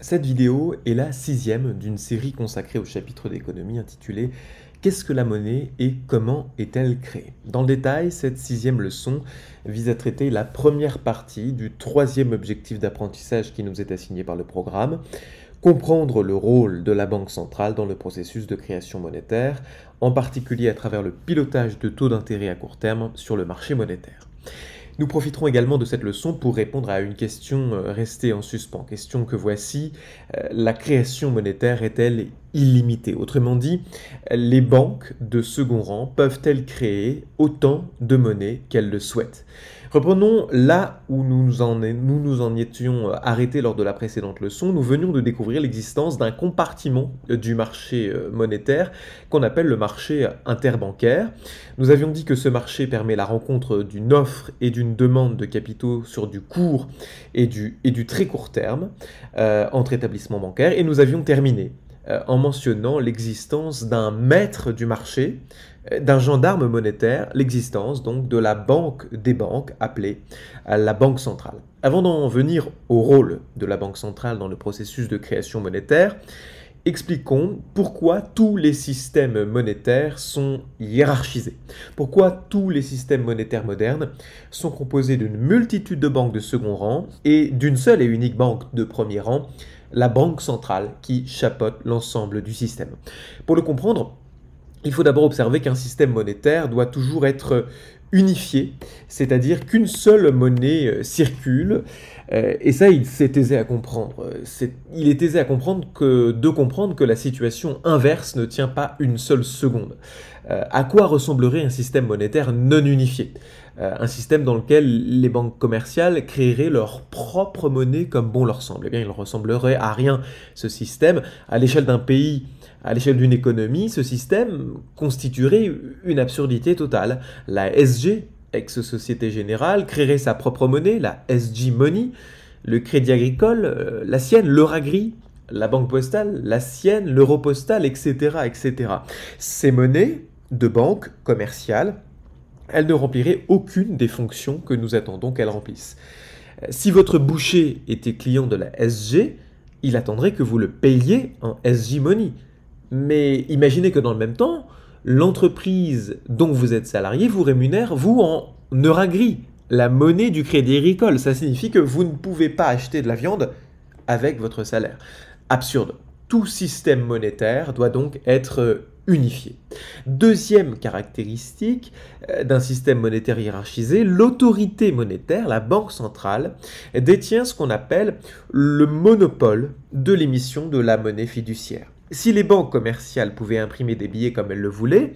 Cette vidéo est la sixième d'une série consacrée au chapitre d'économie intitulée Qu'est-ce que la monnaie et comment est-elle créée Dans le détail, cette sixième leçon vise à traiter la première partie du troisième objectif d'apprentissage qui nous est assigné par le programme, comprendre le rôle de la Banque centrale dans le processus de création monétaire, en particulier à travers le pilotage de taux d'intérêt à court terme sur le marché monétaire. Nous profiterons également de cette leçon pour répondre à une question euh, restée en suspens, question que voici, euh, la création monétaire est-elle illimitée Autrement dit, les banques de second rang peuvent-elles créer autant de monnaie qu'elles le souhaitent Reprenons là où nous nous, en étions euh, arrêtés lors de la précédente leçon. Nous venions de découvrir l'existence d'un compartiment euh, du marché euh, monétaire qu'on appelle le marché interbancaire. Nous avions dit que ce marché permet la rencontre d'une offre et d'une demande de capitaux sur du court et du, très court terme entre établissements bancaires. Et nous avions terminé en mentionnant l'existence d'un maître du marché d'un gendarme monétaire l'existence donc de la banque des banques appelée euh, la banque centrale. Avant d'en venir au rôle de la banque centrale dans le processus de création monétaire, expliquons pourquoi tous les systèmes monétaires sont hiérarchisés, pourquoi tous les systèmes monétaires modernes sont composés d'une multitude de banques de second rang et d'une seule et unique banque de premier rang, la banque centrale qui chapeaute l'ensemble du système. Pour le comprendre, il faut d'abord observer qu'un système monétaire doit toujours être euh, unifié, c'est-à-dire qu'une seule monnaie euh, circule, euh, et ça c'est aisé à comprendre. il est aisé à comprendre que, de comprendre que la situation inverse ne tient pas une seule seconde. à quoi ressemblerait un système monétaire non unifié Un système dans lequel les banques commerciales créeraient leur propre monnaie comme bon leur semble. Eh bien, il ressemblerait à rien ce système. À l'échelle d'un pays, à l'échelle d'une économie, ce système constituerait une absurdité totale. La SG, ex-Société Générale, créerait sa propre monnaie, la SG Money, le Crédit Agricole, euh, la sienne, l'Euragri, la Banque Postale, la sienne, l'Europostale, etc., etc. Ces monnaies de banque commerciales, elles ne rempliraient aucune des fonctions que nous attendons qu'elles remplissent. Euh, si votre boucher était client de la SG, il attendrait que vous le payiez en SG Money, mais imaginez que dans le même temps, l'entreprise dont vous êtes salarié vous rémunère, vous, en ne gris, la monnaie du crédit agricole. Ça signifie que vous ne pouvez pas acheter de la viande avec votre salaire. Absurde. Tout système monétaire doit donc être euh, unifié. Deuxième caractéristique euh, d'un système monétaire hiérarchisé, l'autorité monétaire, la banque centrale, détient ce qu'on appelle le monopole de l'émission de la monnaie fiduciaire. Si les banques commerciales pouvaient imprimer des billets comme elles le voulaient,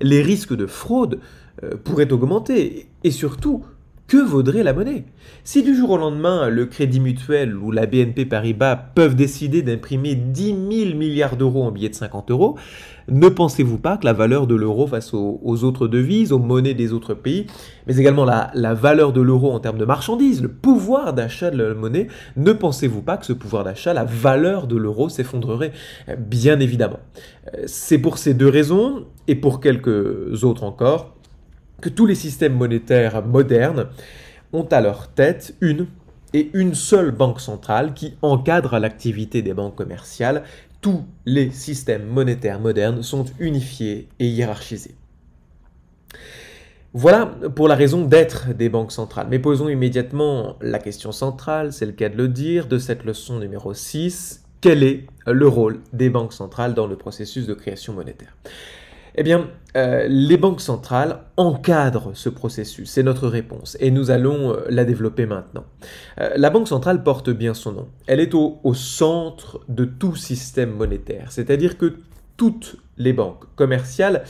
les risques de fraude euh, pourraient augmenter. Et surtout, que vaudrait la monnaie Si du jour au lendemain, le Crédit Mutuel ou la BNP Paribas peuvent décider d'imprimer 10 000 milliards d'euros en billets de 50 euros, ne pensez-vous pas que la valeur de l'euro face aux, autres devises, aux monnaies des autres pays, mais également la, la valeur de l'euro en termes de marchandises, le pouvoir d'achat de la monnaie, ne pensez-vous pas que ce pouvoir d'achat, la valeur de l'euro s'effondrerait euh, Bien évidemment. Euh, c'est pour ces deux raisons, et pour quelques autres encore, que tous les systèmes monétaires modernes ont à leur tête une et une seule banque centrale qui encadre l'activité des banques commerciales tous les systèmes monétaires modernes sont unifiés et hiérarchisés. Voilà pour la raison d'être des banques centrales. Mais posons immédiatement la question centrale, c'est le cas de le dire, de cette leçon numéro 6. Quel est le rôle des banques centrales dans le processus de création monétaire eh bien, euh, les banques centrales encadrent ce processus, c'est notre réponse, et nous allons euh, la développer maintenant. Euh, la banque centrale porte bien son nom. Elle est au, au centre de tout système monétaire, c'est-à-dire que toutes les banques commerciales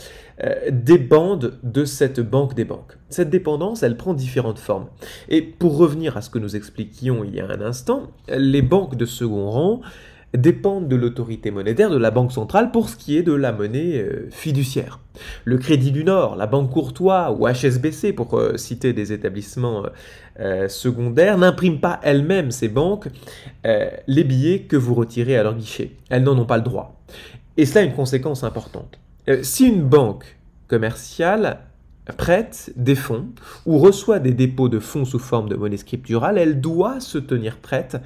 dépendent de cette banque des banques. Cette dépendance, elle prend différentes formes. Et pour revenir à ce que nous expliquions il y a un instant, les banques de second rang dépendent de l'autorité monétaire de la Banque centrale pour ce qui est de la monnaie euh, fiduciaire. Le Crédit du Nord, la Banque Courtois ou HSBC, pour euh, citer des établissements euh, secondaires, n'impriment pas elles-mêmes, ces banques, les billets que vous retirez à leur guichet. Elles n'en ont pas le droit. Et cela a une conséquence importante. si une banque commerciale prête des fonds ou reçoit des dépôts de fonds sous forme de monnaie scripturale, elle doit se tenir prête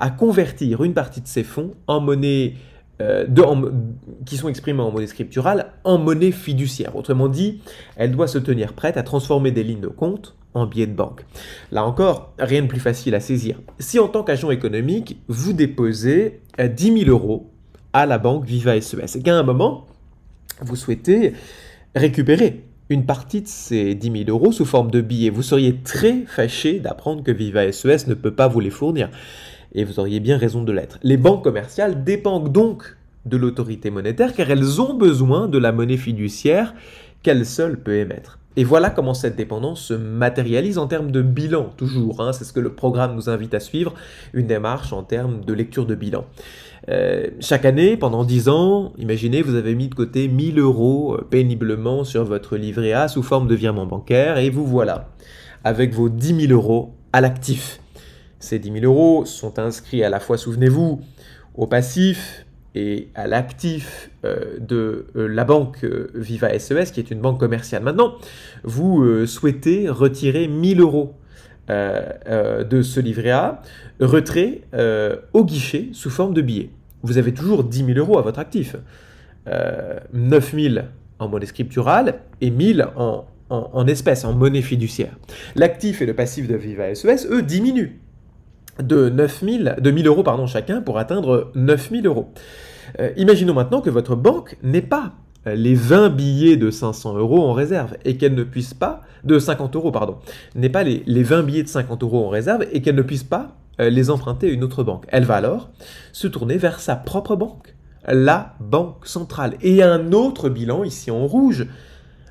à convertir une partie de ses fonds en monnaie euh, qui sont exprimés en monnaie scripturale en monnaie fiduciaire. Autrement dit, elle doit se tenir prête à transformer des lignes de compte en billets de banque. Là encore, rien de plus facile à saisir. Si en tant qu'agent économique, vous déposez 10 euh, 000 euros à la banque Viva SES e et qu'à un moment, vous souhaitez récupérer une partie de ces 10 000 euros sous forme de billets, vous seriez très fâché d'apprendre que Viva SES e ne peut pas vous les fournir et vous auriez bien raison de l'être. Les banques commerciales dépendent donc de l'autorité monétaire car elles ont besoin de la monnaie fiduciaire qu'elle seule peut émettre. Et voilà comment cette dépendance se matérialise en termes de bilan, toujours. Hein. c'est ce que le programme nous invite à suivre, une démarche en termes de lecture de bilan. Euh, chaque année, pendant 10 ans, imaginez, vous avez mis de côté 1000 euros euh, péniblement sur votre livret A sous forme de virement bancaire, et vous voilà, avec vos 10 000 euros à l'actif. Ces 10 000 euros sont inscrits à la fois, souvenez-vous, au passif et à l'actif euh, de euh, la banque euh, Viva SES, e qui est une banque commerciale. Maintenant, vous souhaitez retirer 1000 euros de ce livret A, retrait au guichet sous forme de billets. Vous avez toujours 10 000 euros à votre actif. 9 000 en monnaie scripturale et 1 en, en, en espèces, en monnaie fiduciaire. L'actif et le passif de Viva SES, e eux, diminuent de 9000 de 1000 euros pardon, chacun pour atteindre 9000 euros. Euh, imaginons maintenant que votre banque n'ait pas euh, les 20 billets de 500 euros en réserve et qu'elle ne puisse pas, de 50 euros pardon, n'est pas les, les 20 billets de 50 euros en réserve et qu'elle ne puisse pas euh, les emprunter à une autre banque. Elle va alors se tourner vers sa propre banque, la Banque centrale. Et un autre bilan, ici en rouge,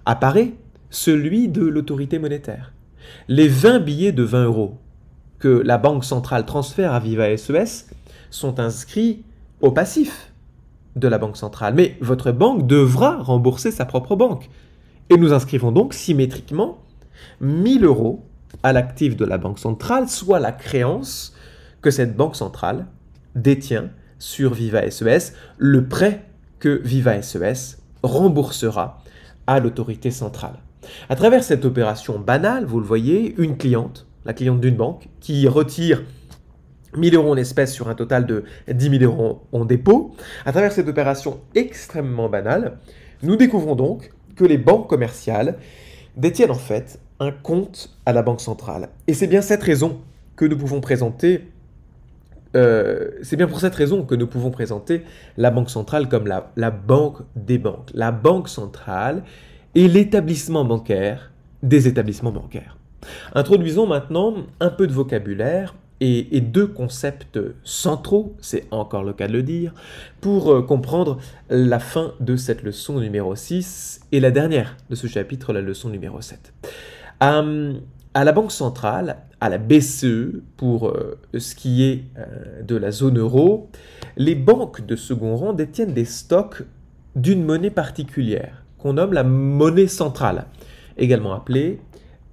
apparaît, celui de l'autorité monétaire. Les 20 billets de 20 euros la Banque centrale transfère à Viva SES e sont inscrits au passif de la Banque centrale. Mais votre banque devra rembourser sa propre banque. Et nous inscrivons donc symétriquement 1000 euros à l'actif de la Banque centrale, soit la créance que cette Banque centrale détient sur Viva SES, e le prêt que Viva SES e remboursera à l'autorité centrale. À travers cette opération banale, vous le voyez, une cliente la cliente d'une banque, qui retire 1000 euros en espèces sur un total de 10 000 euros en dépôt. À travers cette opération extrêmement banale, nous découvrons donc que les banques commerciales détiennent en fait un compte à la Banque centrale. Et c'est bien cette raison que nous pouvons présenter. Euh, c'est bien pour cette raison que nous pouvons présenter la Banque centrale comme la, la banque des banques. La Banque centrale est l'établissement bancaire des établissements bancaires. Introduisons maintenant un peu de vocabulaire et, deux concepts centraux, c'est encore le cas de le dire, pour euh, comprendre la fin de cette leçon numéro 6 et la dernière de ce chapitre, la leçon numéro 7. Hum, à la Banque centrale, à la BCE pour euh, ce qui est euh, de la zone euro, les banques de second rang détiennent des stocks d'une monnaie particulière qu'on nomme la monnaie centrale, également appelée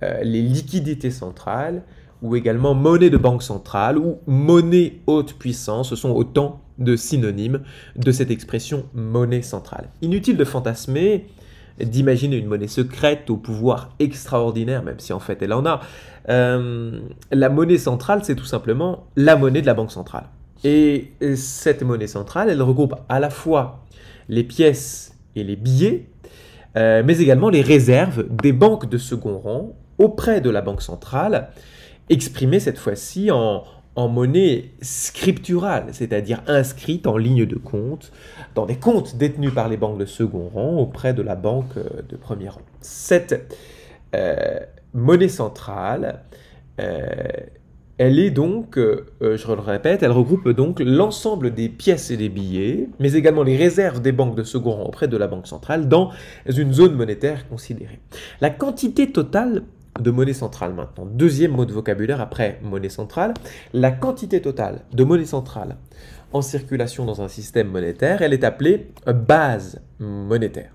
euh, les liquidités centrales ou également monnaie de banque centrale ou monnaie haute puissance, ce sont autant de synonymes de cette expression monnaie centrale. Inutile de fantasmer, d'imaginer une monnaie secrète au pouvoir extraordinaire, même si en fait elle en a. Euh, la monnaie centrale, c'est tout simplement la monnaie de la banque centrale. Et cette monnaie centrale, elle regroupe à la fois les pièces et les billets, euh, mais également les réserves des banques de second rang auprès de la Banque centrale, exprimée cette fois-ci en, en monnaie scripturale, c'est-à-dire inscrite en ligne de compte, dans des comptes détenus par les banques de second rang auprès de la banque euh, de premier rang. Cette euh, monnaie centrale, euh, elle est donc, je le répète, elle regroupe donc l'ensemble des pièces et des billets, mais également les réserves des banques de second rang auprès de la banque centrale dans une zone monétaire considérée. La quantité totale de monnaie centrale maintenant. Deuxième mot de vocabulaire après monnaie centrale, la quantité totale de monnaie centrale en circulation dans un système monétaire, elle est appelée base monétaire.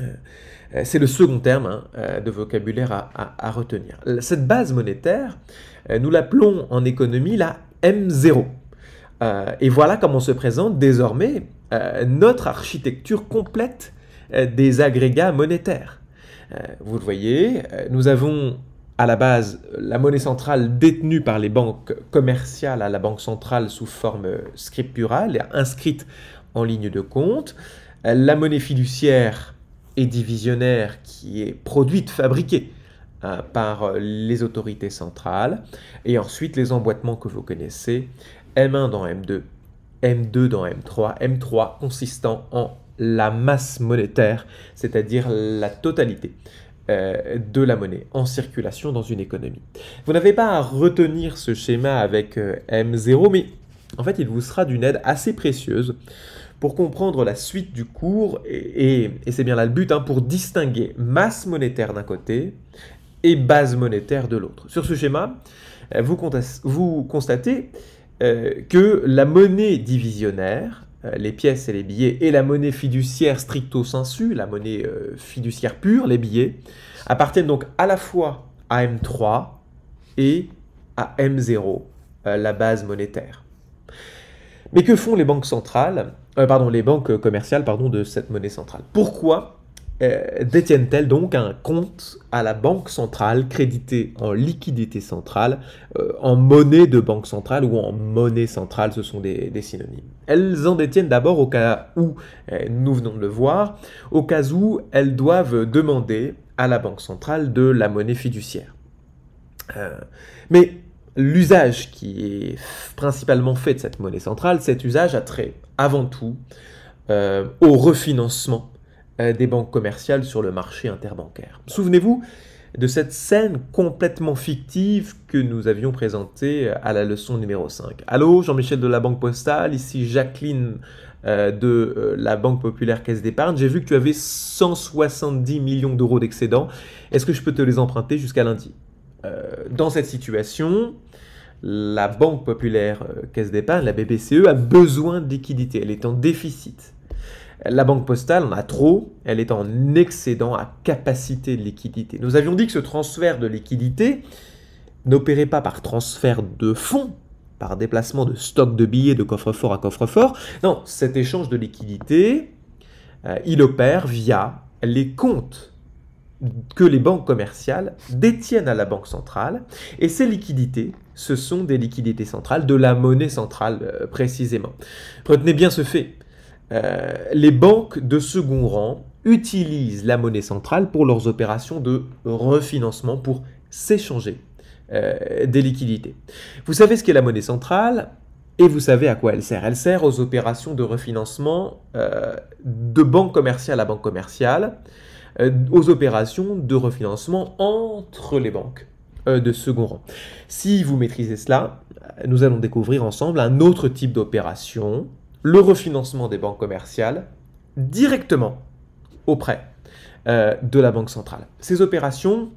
Euh, c'est le second terme hein, euh, de vocabulaire à, retenir. Cette base monétaire, euh, nous l'appelons en économie la M0. et voilà comment se présente désormais notre architecture complète des agrégats monétaires. Euh, vous le voyez, euh, nous avons à la base la monnaie centrale détenue par les banques commerciales à la banque centrale sous forme euh, scripturale, inscrite en ligne de compte, la monnaie fiduciaire et divisionnaire qui est produite, fabriquée par les autorités centrales, et ensuite les emboîtements que vous connaissez, M1 dans M2, M2 dans M3, M3 consistant en la masse monétaire, c'est-à-dire la totalité euh, de la monnaie en circulation dans une économie. Vous n'avez pas à retenir ce schéma avec euh, M0, mais en fait il vous sera d'une aide assez précieuse pour comprendre la suite du cours, et, c'est bien là le but, hein, pour distinguer masse monétaire d'un côté et base monétaire de l'autre. Sur ce schéma, euh, vous, constatez que la monnaie divisionnaire euh, les pièces et les billets et la monnaie fiduciaire stricto sensu, la monnaie euh, fiduciaire pure, les billets, appartiennent donc à la fois à M3 et à M0, euh, la base monétaire. Mais que font les banques centrales, pardon, les banques commerciales pardon, de cette monnaie centrale Pourquoi euh, détiennent-elles donc un compte à la banque centrale crédité en liquidité centrale, euh, en monnaie de banque centrale ou en monnaie centrale, ce sont des, synonymes. Elles en détiennent d'abord au cas où, euh, nous venons de le voir, au cas où elles doivent demander à la banque centrale de la monnaie fiduciaire. mais l'usage qui est principalement fait de cette monnaie centrale, cet usage a trait avant tout au refinancement euh, des banques commerciales sur le marché interbancaire. Souvenez-vous de cette scène complètement fictive que nous avions présentée à la leçon numéro 5. Allô, Jean-Michel de la Banque Postale, ici Jacqueline euh, de euh, la Banque Populaire Caisse d'Épargne. J'ai vu que tu avais 170 millions d'euros d'excédent. Est-ce que je peux te les emprunter jusqu'à lundi Dans cette situation, la Banque Populaire Caisse d'Épargne, la BBCE, a besoin de liquidité. Elle est en déficit. La banque postale en a trop, elle est en excédent à capacité de liquidité. Nous avions dit que ce transfert de liquidité n'opérait pas par transfert de fonds, par déplacement de stock de billets de coffre-fort à coffre-fort. Non, cet échange de liquidité, euh, il opère via les comptes que les banques commerciales détiennent à la banque centrale. Et ces liquidités, ce sont des liquidités centrales, de la monnaie centrale euh, précisément. Retenez bien ce fait. Euh, les banques de second rang utilisent la monnaie centrale pour leurs opérations de refinancement, pour s'échanger euh, des liquidités. Vous savez ce qu'est la monnaie centrale et vous savez à quoi elle sert. Elle sert aux opérations de refinancement euh, de banque commerciale à banque commerciale, aux opérations de refinancement entre les banques de second rang. Si vous maîtrisez cela, nous allons découvrir ensemble un autre type d'opération le refinancement des banques commerciales directement auprès euh, de la Banque centrale. Ces opérations,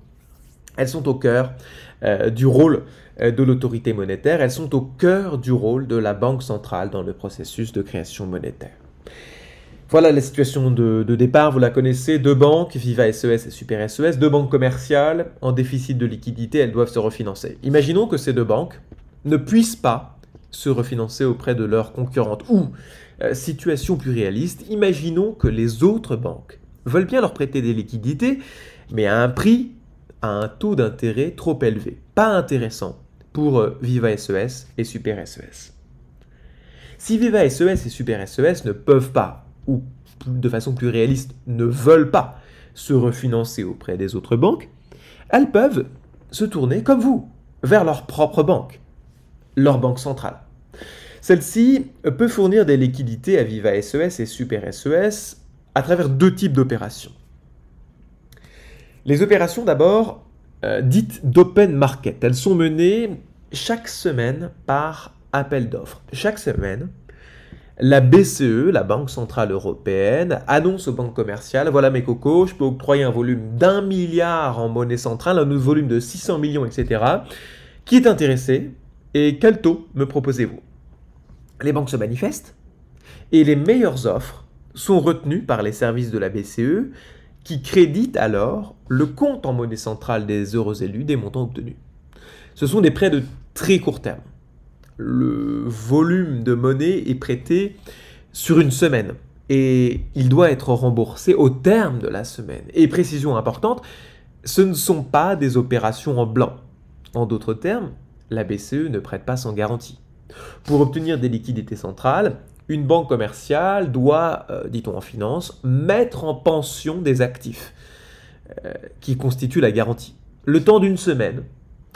elles sont au cœur euh, du rôle euh, de l'autorité monétaire, elles sont au cœur du rôle de la Banque centrale dans le processus de création monétaire. Voilà la situation de, de, départ, vous la connaissez, deux banques, Viva SES e et Super SES, e deux banques commerciales en déficit de liquidité, elles doivent se refinancer. Imaginons que ces deux banques ne puissent pas se refinancer auprès de leurs concurrentes. Ou, euh, situation plus réaliste, imaginons que les autres banques veulent bien leur prêter des liquidités, mais à un prix, à un taux d'intérêt trop élevé. Pas intéressant pour euh, Viva SES e et Super SES. E si Viva SES e et Super SES ne peuvent pas, ou de façon plus réaliste, ne veulent pas se refinancer auprès des autres banques, elles peuvent se tourner, comme vous, vers leur propre banque leur banque centrale. Celle-ci euh, peut fournir des liquidités à Viva SES e et Super SES e à travers deux types d'opérations. Les opérations d'abord euh, dites d'open market. Elles sont menées chaque semaine par appel d'offres. Chaque semaine, la BCE, la Banque Centrale Européenne, annonce aux banques commerciales, voilà mes cocos, je peux octroyer un volume d'un milliard en monnaie centrale, un autre volume de 600 millions, etc., qui est intéressé et quel taux me proposez-vous Les banques se manifestent et les meilleures offres sont retenues par les services de la BCE qui créditent alors le compte en monnaie centrale des euros élus des montants obtenus. Ce sont des prêts de très court terme. Le volume de monnaie est prêté sur une semaine et il doit être remboursé au terme de la semaine. Et précision importante, ce ne sont pas des opérations en blanc. En d'autres termes, la BCE ne prête pas sans garantie. Pour obtenir des liquidités centrales, une banque commerciale doit, euh, dit-on en finance, mettre en pension des actifs euh, qui constituent la garantie. Le temps d'une semaine,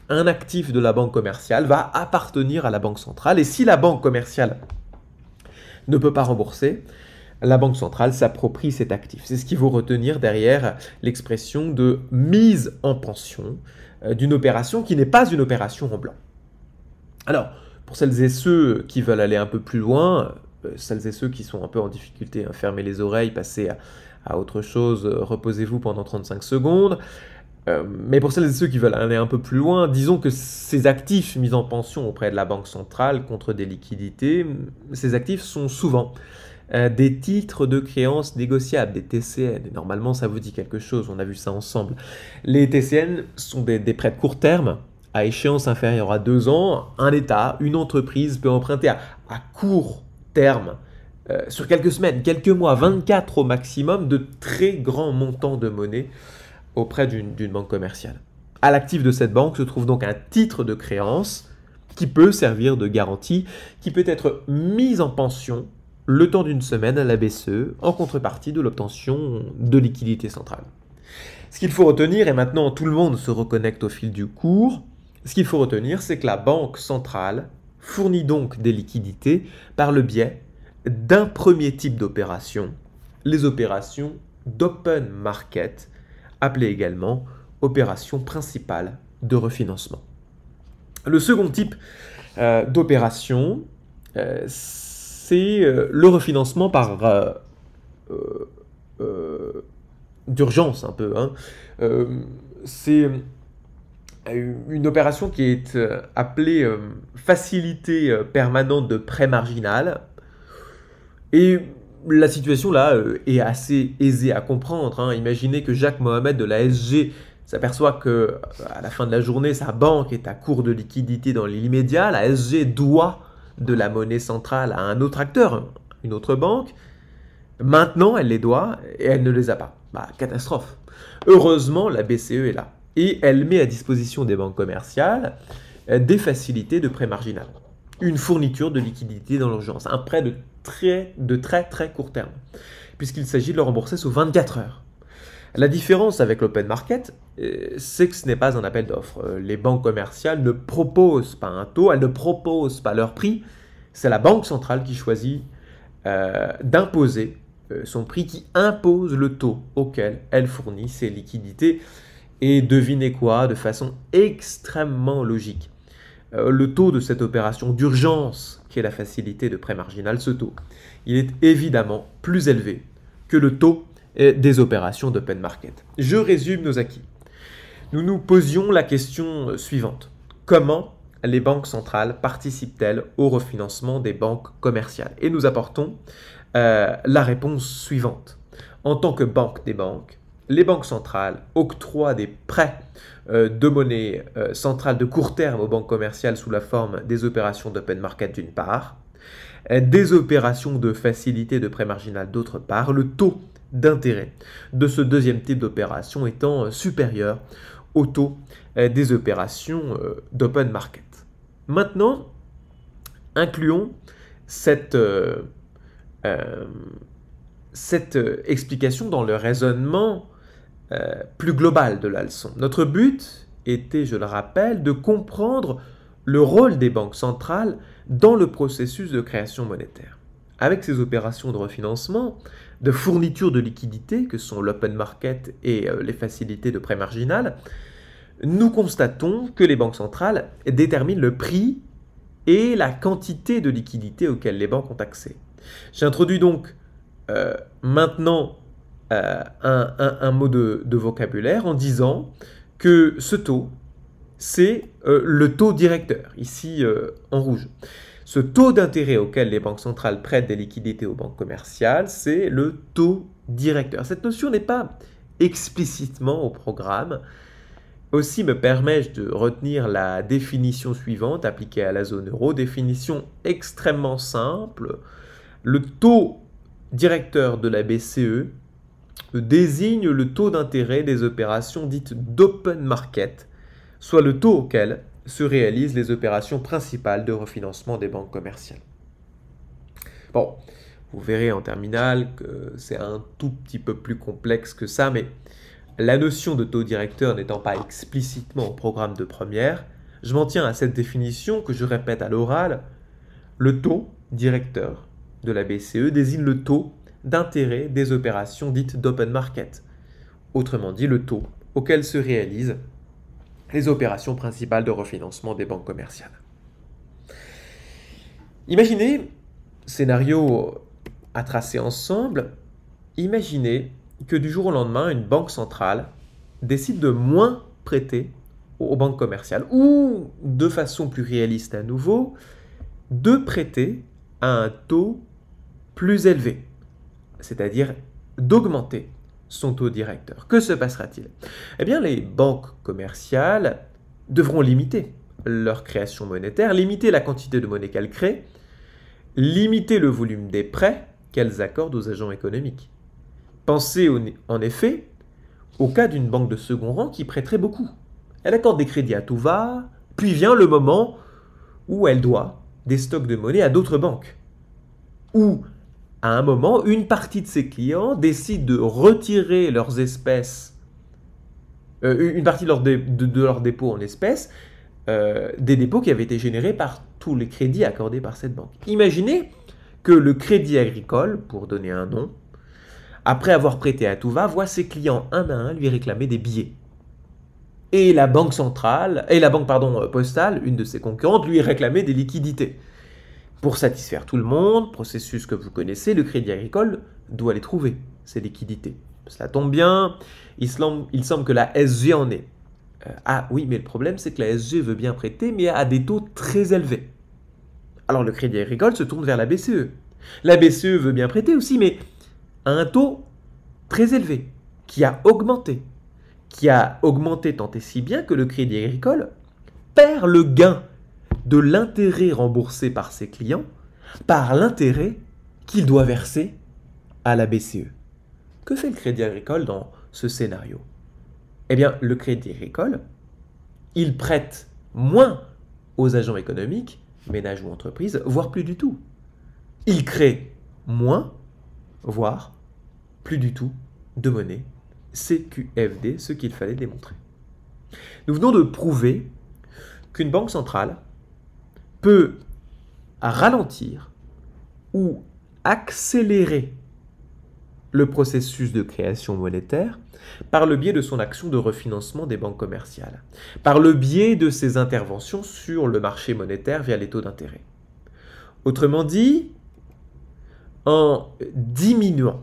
un actif de la banque commerciale va appartenir à la banque centrale et si la banque commerciale ne peut pas rembourser, la Banque centrale s'approprie cet actif. C'est ce qu'il faut retenir derrière l'expression de mise en pension euh, d'une opération qui n'est pas une opération en blanc. Alors, pour celles et ceux qui veulent aller un peu plus loin, euh, celles et ceux qui sont un peu en difficulté, à fermez les oreilles, passez à, autre chose, euh, reposez-vous pendant 35 secondes. mais pour celles et ceux qui veulent aller un peu plus loin, disons que ces actifs mis en pension auprès de la Banque centrale contre des liquidités, ces actifs sont souvent euh, des titres de créances négociables, des TCN. normalement, ça vous dit quelque chose, on a vu ça ensemble. Les TCN sont des, prêts de court terme, à échéance inférieure à deux ans. Un État, une entreprise peut emprunter à, court terme euh, sur quelques semaines, quelques mois, 24 au maximum, de très grands montants de monnaie auprès d'une banque commerciale. À l'actif de cette banque se trouve donc un titre de créance qui peut servir de garantie, qui peut être mis en pension le temps d'une semaine à la BCE en contrepartie de l'obtention de liquidités centrales. Ce qu'il faut retenir, et maintenant tout le monde se reconnecte au fil du cours, ce qu'il faut retenir, c'est que la Banque centrale fournit donc des liquidités par le biais d'un premier type d'opération, les opérations d'open market, appelées également opérations principales de refinancement. Le second type euh, d'opération, euh, c'est euh, le refinancement par euh, euh, d'urgence un peu. Hein. c'est une opération qui est appelée facilité permanente de prêt marginal. Et la situation là est assez aisée à comprendre. Hein. Imaginez que Jacques Mohamed de la SG s'aperçoit que à la fin de la journée, sa banque est à court de liquidité dans l'immédiat. La SG doit de la monnaie centrale à un autre acteur, une autre banque. Maintenant, elle les doit et elle ne les a pas. Bah, catastrophe. Heureusement, la BCE est là. Et elle met à disposition des banques commerciales euh, des facilités de prêt marginal. Une fourniture de liquidités dans l'urgence. Un prêt de très, de très, très court terme. Puisqu'il s'agit de le rembourser sous 24 heures. La différence avec l'open market, euh, c'est que ce n'est pas un appel d'offres. Euh, les banques commerciales ne proposent pas un taux, elles ne proposent pas leur prix. C'est la banque centrale qui choisit euh, d'imposer son prix, qui impose le taux auquel elle fournit ses liquidités. Et devinez quoi, de façon extrêmement logique. le taux de cette opération d'urgence, qui est la facilité de prêt marginal, ce taux, il est évidemment plus élevé que le taux des opérations d'open market. Je résume nos acquis. Nous nous posions la question suivante. Comment les banques centrales participent-elles au refinancement des banques commerciales Et nous apportons euh, la réponse suivante. En tant que banque des banques, les banques centrales octroient des prêts euh, de monnaie euh, centrale de court terme aux banques commerciales sous la forme des opérations d'open market d'une part, des opérations de facilité de prêt marginal d'autre part. Le taux d'intérêt de ce deuxième type d'opération étant euh, supérieur au taux euh, des opérations euh, d'open market. Maintenant, incluons cette, cette explication dans le raisonnement plus global de la leçon. Notre but était, je le rappelle, de comprendre le rôle des banques centrales dans le processus de création monétaire avec ces opérations de refinancement, de fourniture de liquidités, que sont l'open market et euh, les facilités de prêt marginal, nous constatons que les banques centrales déterminent le prix et la quantité de liquidités auxquelles les banques ont accès. J'introduis donc euh, maintenant euh, un, mot de, vocabulaire en disant que ce taux, c'est le taux directeur, ici en rouge. Ce taux d'intérêt auquel les banques centrales prêtent des liquidités aux banques commerciales, c'est le taux directeur. Cette notion n'est pas explicitement au programme. Aussi me permets-je de retenir la définition suivante appliquée à la zone euro, définition extrêmement simple. Le taux directeur de la BCE désigne le taux d'intérêt des opérations dites d'open market, soit le taux auquel se réalisent les opérations principales de refinancement des banques commerciales. Bon, vous verrez en terminale que c'est un tout petit peu plus complexe que ça, mais la notion de taux directeur n'étant pas explicitement au programme de première, je m'en tiens à cette définition que je répète à l'oral. Le taux directeur de la BCE désigne le taux d'intérêt des opérations dites d'open market, autrement dit le taux auquel se réalisent les opérations principales de refinancement des banques commerciales. Imaginez, scénario à tracer ensemble, imaginez que du jour au lendemain, une banque centrale décide de moins prêter aux banques commerciales ou, de façon plus réaliste à nouveau, de prêter à un taux plus élevé, c'est-à-dire d'augmenter sont au directeur. Que se passera-t-il Eh bien, les banques commerciales devront limiter leur création monétaire, limiter la quantité de monnaie qu'elles créent, limiter le volume des prêts qu'elles accordent aux agents économiques. Pensez en effet au cas d'une banque de second rang qui prêterait beaucoup. Elle accorde des crédits à tout va, puis vient le moment où elle doit des stocks de monnaie à d'autres banques, ou à un moment, une partie de ses clients décide de retirer leurs espèces, euh, une partie de leurs dépôts en espèces, euh, des dépôts qui avaient été générés par tous les crédits accordés par cette banque. Imaginez que le crédit agricole, pour donner un nom, après avoir prêté à tout va, voit ses clients un à un lui réclamer des billets. Et la banque centrale, et la banque pardon, euh, postale, une de ses concurrentes, lui réclamait des liquidités. Pour satisfaire tout le monde, processus que vous connaissez, le Crédit Agricole doit les trouver, ces liquidités. Cela tombe bien, il semble, que la SG en est. Euh, ah oui, mais le problème, c'est que la SG veut bien prêter, mais à des taux très élevés. Alors le Crédit Agricole se tourne vers la BCE. La BCE veut bien prêter aussi, mais à un taux très élevé, qui a augmenté. Qui a augmenté tant et si bien que le Crédit Agricole perd le gain de l'intérêt remboursé par ses clients par l'intérêt qu'il doit verser à la BCE. Que fait le Crédit Agricole dans ce scénario Eh bien, le Crédit Agricole, il prête moins aux agents économiques, ménages ou entreprises, voire plus du tout. Il crée moins, voire plus du tout, de monnaie CQFD, ce qu'il fallait démontrer. Nous venons de prouver qu'une banque centrale peut ralentir ou accélérer le processus de création monétaire par le biais de son action de refinancement des banques commerciales, par le biais de ses interventions sur le marché monétaire via les taux d'intérêt. Autrement dit, en diminuant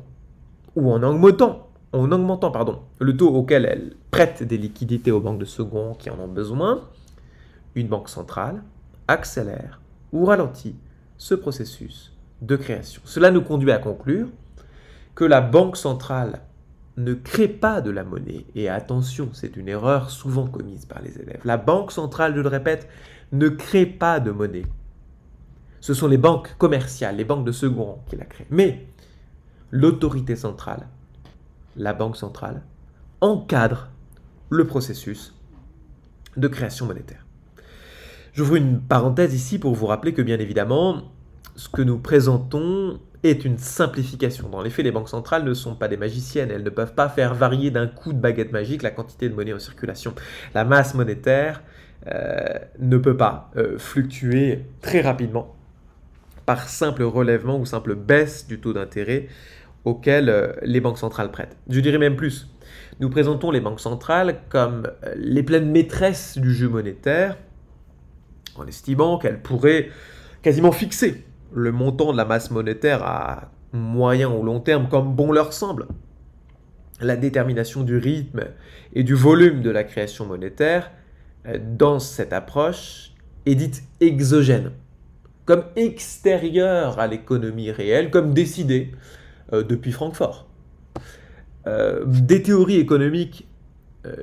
ou en augmentant, en augmentant pardon, le taux auquel elle prête des liquidités aux banques de second qui en ont besoin, une banque centrale accélère ou ralentit ce processus de création. Cela nous conduit à conclure que la Banque centrale ne crée pas de la monnaie. Et attention, c'est une erreur souvent commise par les élèves. La Banque centrale, je le répète, ne crée pas de monnaie. Ce sont les banques commerciales, les banques de second rang qui la créent. Mais l'autorité centrale, la Banque centrale, encadre le processus de création monétaire. J'ouvre une parenthèse ici pour vous rappeler que bien évidemment, ce que nous présentons est une simplification. Dans les faits, les banques centrales ne sont pas des magiciennes, elles ne peuvent pas faire varier d'un coup de baguette magique la quantité de monnaie en circulation. La masse monétaire euh, ne peut pas euh, fluctuer très rapidement par simple relèvement ou simple baisse du taux d'intérêt auquel euh, les banques centrales prêtent. Je dirais même plus, nous présentons les banques centrales comme les pleines maîtresses du jeu monétaire, en estimant qu'elle pourrait quasiment fixer le montant de la masse monétaire à moyen ou long terme comme bon leur semble. La détermination du rythme et du volume de la création monétaire euh, dans cette approche est dite exogène, comme extérieure à l'économie réelle, comme décidée euh, depuis Francfort. Euh, des théories économiques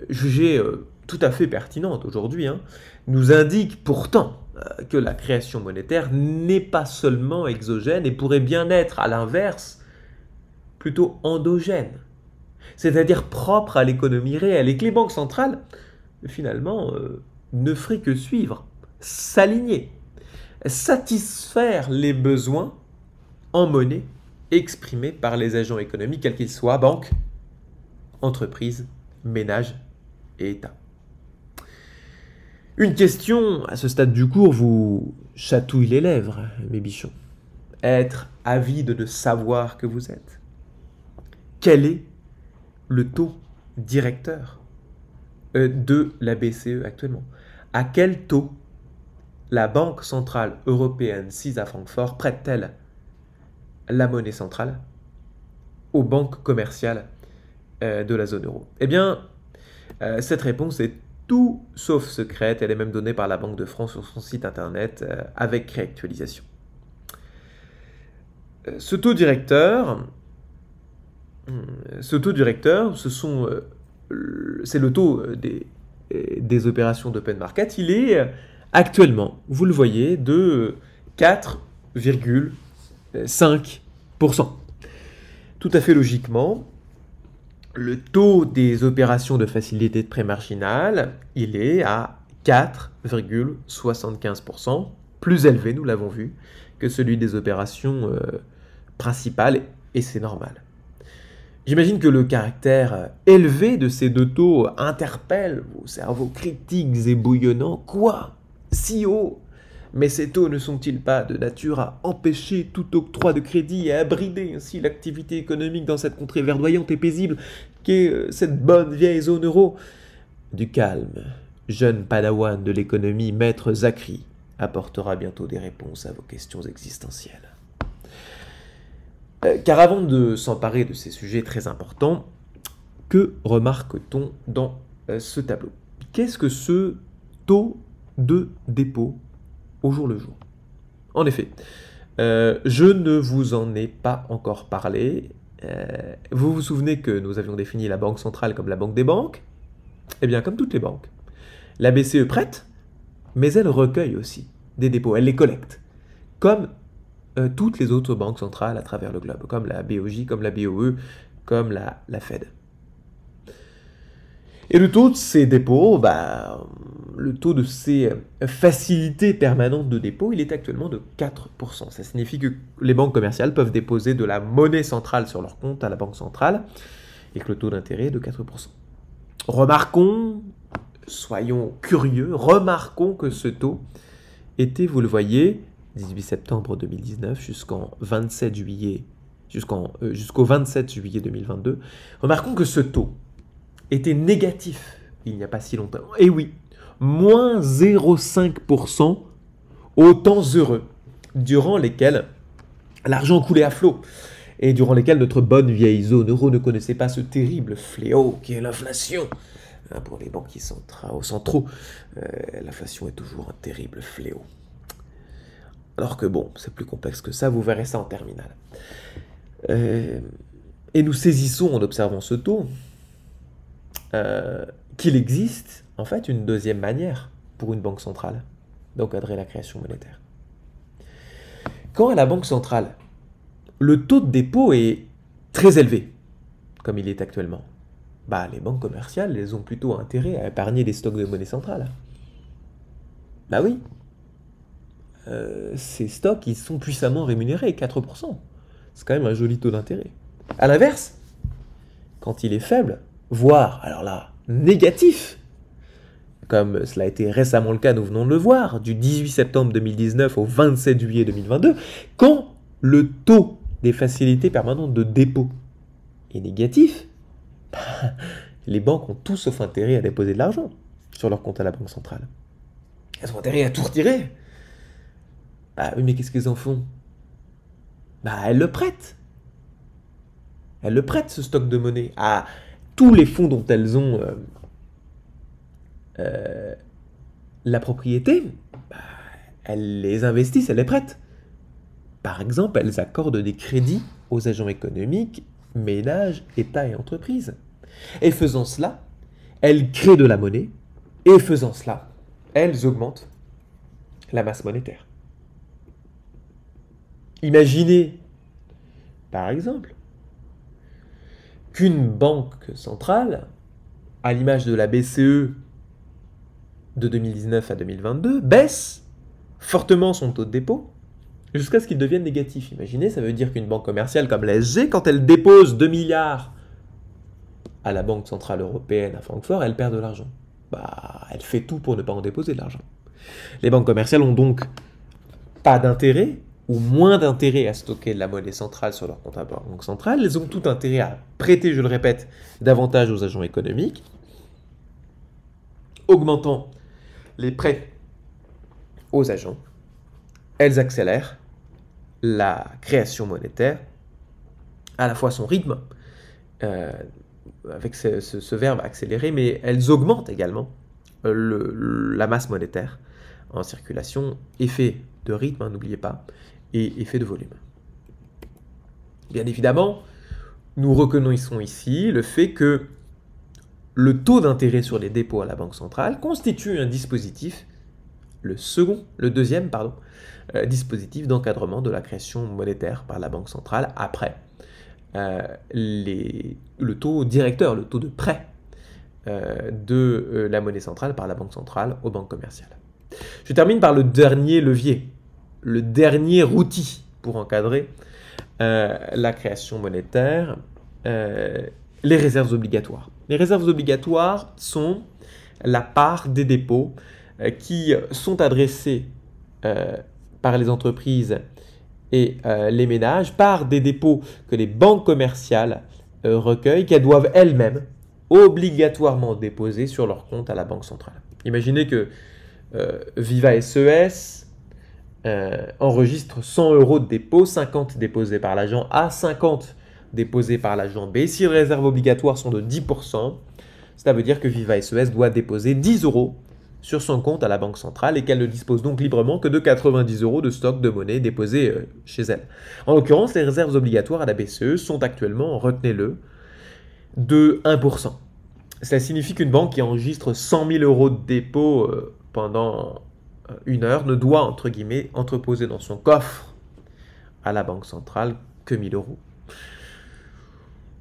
jugées tout à fait pertinente aujourd'hui, hein, nous indique pourtant euh, que la création monétaire n'est pas seulement exogène et pourrait bien être, à l'inverse, plutôt endogène, c'est-à-dire propre à l'économie réelle, et que les banques centrales, finalement, euh, ne feraient que suivre, s'aligner, satisfaire les besoins en monnaie exprimés par les agents économiques, quels qu'ils soient, banques, entreprises, ménages et États. Une question, à ce stade du cours, vous chatouille les lèvres, mes bichons. Être avide de savoir que vous êtes. Quel est le taux directeur euh, de la BCE actuellement À quel taux la Banque Centrale Européenne, 6 à Francfort, prête-t-elle la monnaie centrale aux banques commerciales euh, de la zone euro Eh bien, euh, cette réponse est tout sauf secrète, elle est même donnée par la Banque de France sur son site internet euh, avec réactualisation. Euh, ce taux directeur, hmm, ce taux directeur, ce sont, euh, c'est le taux des, des opérations d'open market. Il est actuellement, vous le voyez, de 4,5%. Tout à fait logiquement, le taux des opérations de facilité de prêt marginal, il est à 4,75%, plus élevé, nous l'avons vu, que celui des opérations euh, principales, et c'est normal. J'imagine que le caractère euh, élevé de ces deux taux interpelle vos cerveaux critiques et bouillonnants. Quoi Si haut mais ces taux ne sont-ils pas de nature à empêcher tout octroi de crédit et à brider ainsi l'activité économique dans cette contrée verdoyante et paisible qu'est euh, cette bonne vieille zone euro Du calme, jeune padawan de l'économie, maître Zachary apportera bientôt des réponses à vos questions existentielles. Euh, car avant de s'emparer de ces sujets très importants, que remarque-t-on dans euh, ce tableau Qu'est-ce que ce taux de dépôt au jour le jour. En effet, euh, je ne vous en ai pas encore parlé. Euh, vous vous souvenez que nous avions défini la banque centrale comme la banque des banques Eh bien, comme toutes les banques. La BCE prête, mais elle recueille aussi des dépôts, elle les collecte, comme euh, toutes les autres banques centrales à travers le globe, comme la BOJ, comme la BOE, comme la, la Fed. Et le taux de ces dépôts, bah, le taux de ces facilités permanentes de dépôt, il est actuellement de 4%. Ça signifie que les banques commerciales peuvent déposer de la monnaie centrale sur leur compte à la banque centrale et que le taux d'intérêt est de 4%. Remarquons, soyons curieux, remarquons que ce taux était, vous le voyez, 18 septembre 2019 jusqu'en 27 juillet, euh, jusqu'au 27 juillet 2022. Remarquons que ce taux était négatif il n'y a pas si longtemps. Et oui, moins 0,5% aux temps heureux, durant lesquels l'argent coulait à flot, et durant lesquels notre bonne vieille zone euro ne connaissait pas ce terrible fléau qui est l'inflation. Hein, pour les banquiers centraux, euh, l'inflation est toujours un terrible fléau. Alors que bon, c'est plus complexe que ça, vous verrez ça en terminale. Euh, et nous saisissons en observant ce taux, euh, qu'il existe en fait une deuxième manière pour une banque centrale d'encadrer la création monétaire. Quand à la banque centrale, le taux de dépôt est très élevé, comme il est actuellement, bah, les banques commerciales, elles ont plutôt intérêt à épargner des stocks de monnaie centrale. Bah oui. Euh, ces stocks, ils sont puissamment rémunérés, 4%. C'est quand même un joli taux d'intérêt. A l'inverse, quand il est faible, voire, alors là, négatif, comme cela a été récemment le cas, nous venons de le voir, du 18 septembre 2019 au 27 juillet 2022, quand le taux des facilités permanentes de dépôt est négatif, bah, les banques ont tout sauf intérêt à déposer de l'argent sur leur compte à la Banque centrale. Elles ont intérêt à tout retirer. Bah oui, mais qu'est-ce qu'elles en font Bah elles le prêtent. Elles le prêtent, ce stock de monnaie, à tous les fonds dont elles ont euh, euh, la propriété, bah, elles les investissent, elles les prêtent. Par exemple, elles accordent des crédits aux agents économiques, ménages, États et entreprises. Et faisant cela, elles créent de la monnaie, et faisant cela, elles augmentent la masse monétaire. Imaginez, par exemple, qu'une banque centrale, à l'image de la BCE de 2019 à 2022, baisse fortement son taux de dépôt jusqu'à ce qu'il devienne négatif. Imaginez, ça veut dire qu'une banque commerciale comme la SG, quand elle dépose 2 milliards à la Banque Centrale Européenne à Francfort, elle perd de l'argent. Bah, elle fait tout pour ne pas en déposer de l'argent. Les banques commerciales ont donc pas d'intérêt ou moins d'intérêt à stocker de la monnaie centrale sur leur compte à banque centrale, elles ont tout intérêt à prêter, je le répète, davantage aux agents économiques, augmentant les prêts aux agents, elles accélèrent la création monétaire, à la fois son rythme, euh, avec ce, verbe accélérer, mais elles augmentent également euh, la masse monétaire en circulation, effet de rythme, hein, n'oubliez pas, effet de volume. Bien évidemment, nous reconnaissons ici le fait que le taux d'intérêt sur les dépôts à la Banque centrale constitue un dispositif, le second, le deuxième, pardon, euh, dispositif d'encadrement de la création monétaire par la Banque centrale après euh, les, le taux directeur, le taux de prêt euh, de la monnaie centrale par la Banque centrale aux banques commerciales. Je termine par le dernier levier le dernier outil pour encadrer euh, la création monétaire, euh, les réserves obligatoires. Les réserves obligatoires sont la part des dépôts euh, qui sont adressés par les entreprises et les ménages, par des dépôts que les banques commerciales recueillent, qu'elles doivent elles-mêmes obligatoirement déposer sur leur compte à la Banque centrale. Imaginez que Viva SES e euh, enregistre 100 euros de dépôt, 50 déposés par l'agent A, 50 déposés par l'agent B. Si les réserves obligatoires sont de 10%, cela veut dire que Viva SES e doit déposer 10 euros sur son compte à la Banque centrale et qu'elle ne dispose donc librement que de 90 euros de stock de monnaie déposé euh, chez elle. En l'occurrence, les réserves obligatoires à la BCE sont actuellement, retenez-le, de 1%. Cela signifie qu'une banque qui enregistre 100 000 euros de dépôt euh, pendant euh, une heure, ne doit, entre guillemets, entreposer dans son coffre à la Banque centrale que 1000 euros.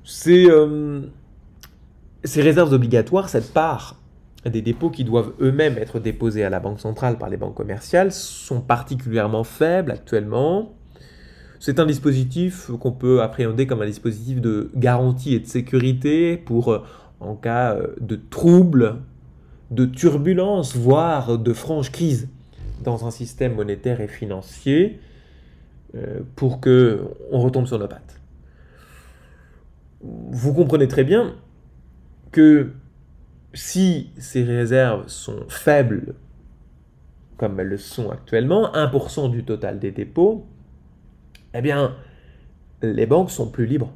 Ces, euh, ces réserves obligatoires, cette part des dépôts qui doivent eux-mêmes être déposés à la Banque centrale par les banques commerciales, sont particulièrement faibles actuellement. C'est un dispositif qu'on peut appréhender comme un dispositif de garantie et de sécurité pour, euh, en cas de trouble, de turbulence, voire de franche crise dans un système monétaire et financier euh, pour que on retombe sur nos pattes. Vous comprenez très bien que si ces réserves sont faibles, comme elles le sont actuellement, 1% du total des dépôts, eh bien, les banques sont plus libres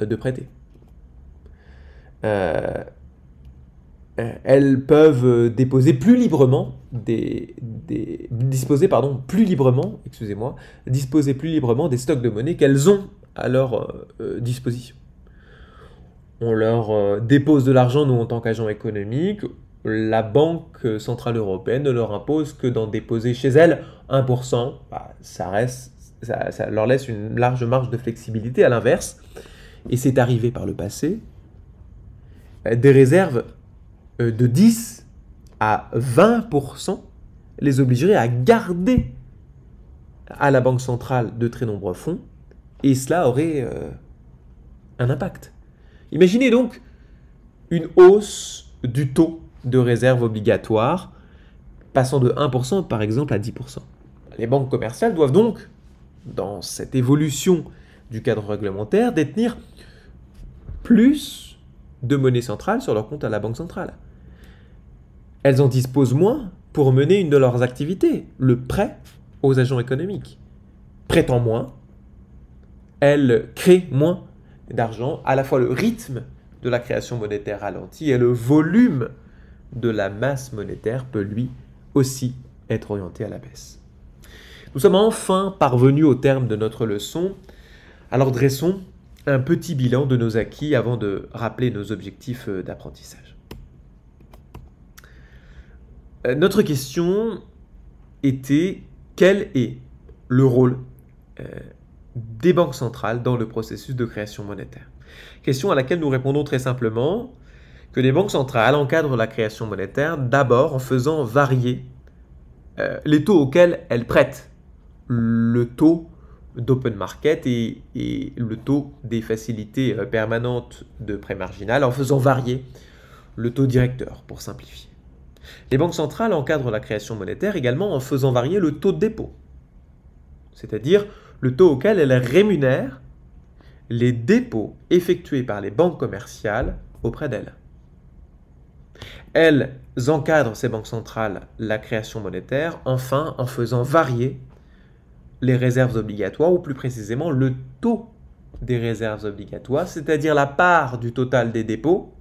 de prêter. Euh, euh, elles peuvent euh, déposer plus librement des, disposer pardon plus librement excusez-moi disposer plus librement des stocks de monnaie qu'elles ont à leur euh, disposition. On leur dépose de l'argent nous en tant qu'agents économiques. La Banque centrale européenne ne leur impose que d'en déposer chez elle 1%. Bah, ça reste, ça, ça leur laisse une large marge de flexibilité. À l'inverse, et c'est arrivé par le passé, des réserves euh, de 10 à 20% les obligerait à garder à la Banque centrale de très nombreux fonds, et cela aurait euh, un impact. Imaginez donc une hausse du taux de réserve obligatoire passant de 1% par exemple à 10%. Les banques commerciales doivent donc, dans cette évolution du cadre réglementaire, détenir plus de monnaie centrale sur leur compte à la Banque centrale elles en disposent moins pour mener une de leurs activités, le prêt aux agents économiques. Prêtant moins, elles créent moins d'argent, à la fois le rythme de la création monétaire ralentit et le volume de la masse monétaire peut lui aussi être orienté à la baisse. Nous sommes enfin parvenus au terme de notre leçon. Alors dressons un petit bilan de nos acquis avant de rappeler nos objectifs d'apprentissage. Euh, notre question était quel est le rôle euh, des banques centrales dans le processus de création monétaire Question à laquelle nous répondons très simplement que les banques centrales encadrent la création monétaire d'abord en faisant varier euh, les taux auxquels elles prêtent, le taux d'open market et, le taux des facilités permanentes de prêt marginal en faisant varier le taux directeur pour simplifier. Les banques centrales encadrent la création monétaire également en faisant varier le taux de dépôt, c'est-à-dire le taux auquel elles rémunèrent les dépôts effectués par les banques commerciales auprès d'elles. Elles encadrent ces banques centrales la création monétaire, enfin en faisant varier les réserves obligatoires, ou plus précisément le taux des réserves obligatoires, c'est-à-dire la part du total des dépôts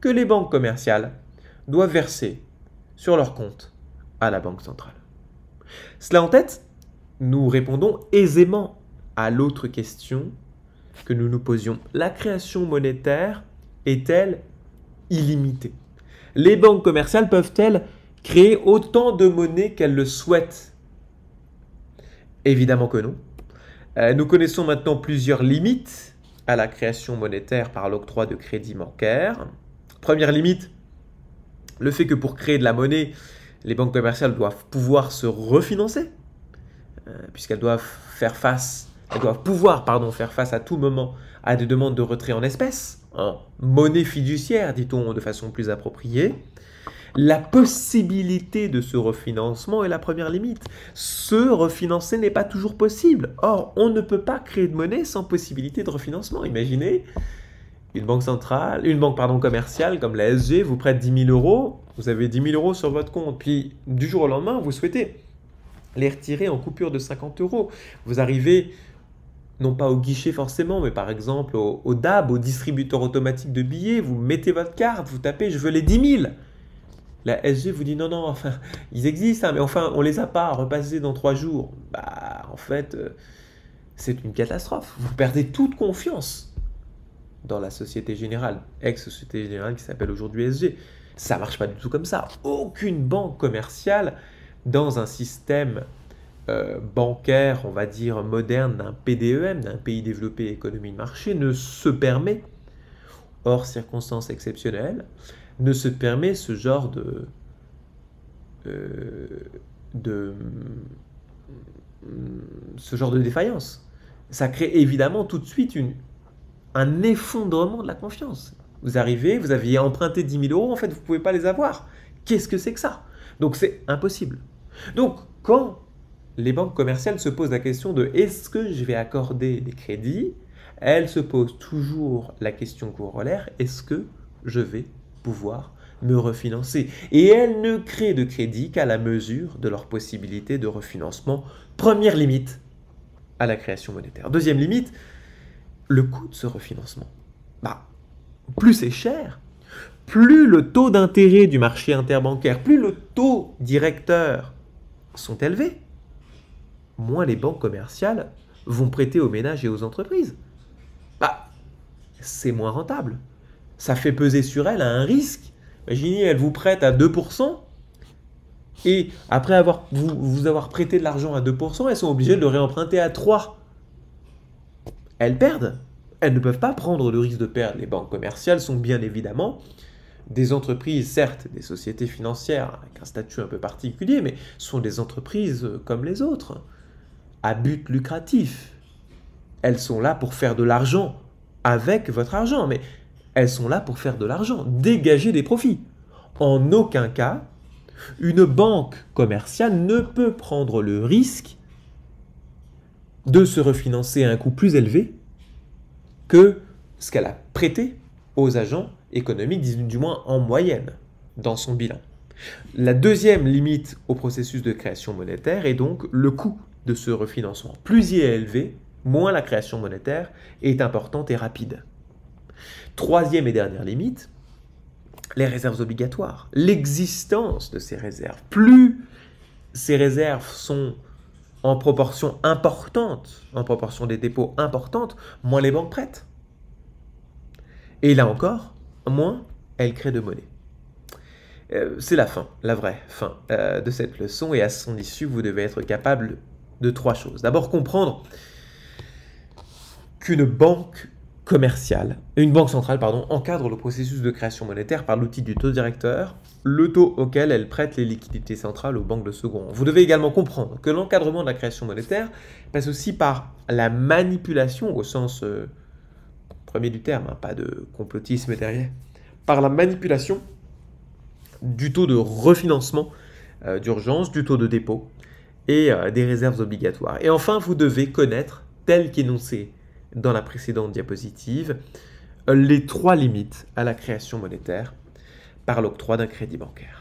que les banques commerciales doivent verser sur leur compte à la Banque centrale. Cela en tête, nous répondons aisément à l'autre question que nous nous posions. La création monétaire est-elle illimitée Les banques commerciales peuvent-elles créer autant de monnaie qu'elles le souhaitent Évidemment que non. Euh, nous connaissons maintenant plusieurs limites à la création monétaire par l'octroi de crédit bancaire. Première limite, le fait que pour créer de la monnaie, les banques commerciales doivent pouvoir se refinancer, euh, puisqu'elles doivent faire face, elles doivent pouvoir pardon, faire face à tout moment à des demandes de retrait en espèces, en monnaie fiduciaire, dit-on de façon plus appropriée. La possibilité de ce refinancement est la première limite. Se refinancer n'est pas toujours possible. Or, on ne peut pas créer de monnaie sans possibilité de refinancement. Imaginez, une banque centrale, une banque pardon, commerciale comme la SG vous prête 10 000 euros, vous avez 10 000 euros sur votre compte, puis du jour au lendemain, vous souhaitez les retirer en coupure de 50 euros. Vous arrivez non pas au guichet forcément, mais par exemple au, DAB, au distributeur automatique de billets, vous mettez votre carte, vous tapez je veux les 10 000. La SG vous dit non, non, enfin, ils existent, hein, mais enfin, on les a pas, repasser dans trois jours. Bah, en fait, euh, c'est une catastrophe. Vous perdez toute confiance dans la Société Générale, ex-Société Générale qui s'appelle aujourd'hui SG. Ça marche pas du tout comme ça. Aucune banque commerciale dans un système euh, bancaire, on va dire, moderne d'un PDEM, d'un pays développé économie de marché, ne se permet, hors circonstances exceptionnelles, ne se permet ce genre de... Euh, de ce genre de défaillance. Ça crée évidemment tout de suite une, un effondrement de la confiance. Vous arrivez, vous aviez emprunté 10 000 euros, en fait, vous ne pouvez pas les avoir. Qu'est-ce que c'est que ça Donc c'est impossible. Donc quand les banques commerciales se posent la question de est-ce que je vais accorder des crédits, elles se posent toujours la question corollaire, est-ce que je vais pouvoir me refinancer. Et elles ne créent de crédit qu'à la mesure de leur possibilité de refinancement. Première limite à la création monétaire. Deuxième limite, le coût de ce refinancement bah, Plus c'est cher, plus le taux d'intérêt du marché interbancaire, plus le taux directeur sont élevés, moins les banques commerciales vont prêter aux ménages et aux entreprises. Bah, c'est moins rentable. Ça fait peser sur elles un risque. Imaginez, elle vous prête à 2%, et après avoir, vous, vous avoir prêté de l'argent à 2%, elles sont obligées de le réemprunter à 3% elles perdent. Elles ne peuvent pas prendre le risque de perdre. Les banques commerciales sont bien évidemment des entreprises, certes, des sociétés financières avec un statut un peu particulier, mais sont des entreprises euh, comme les autres, à but lucratif. Elles sont là pour faire de l'argent avec votre argent, mais elles sont là pour faire de l'argent, dégager des profits. En aucun cas, une banque commerciale ne peut prendre le risque de se refinancer à un coût plus élevé que ce qu'elle a prêté aux agents économiques, du moins en moyenne, dans son bilan. La deuxième limite au processus de création monétaire est donc le coût de ce refinancement. Plus il est élevé, moins la création monétaire est importante et rapide. Troisième et dernière limite, les réserves obligatoires, l'existence de ces réserves. Plus ces réserves sont en proportion importante, en proportion des dépôts importantes, moins les banques prêtent. Et là encore, moins elles créent de monnaie. Euh, c'est la fin, la vraie fin euh, de cette leçon, et à son issue, vous devez être capable de trois choses. D'abord, comprendre qu'une banque commerciale, une banque centrale pardon, encadre le processus de création monétaire par l'outil du taux directeur, le taux auquel elle prête les liquidités centrales aux banques de second. Vous devez également comprendre que l'encadrement de la création monétaire passe aussi par la manipulation au sens euh, premier du terme, hein, pas de complotisme derrière, par la manipulation du taux de refinancement euh, d'urgence, du taux de dépôt et euh, des réserves obligatoires. Et enfin, vous devez connaître, tel qu'énoncé dans la précédente diapositive euh, les trois limites à la création monétaire par l'octroi d'un crédit bancaire.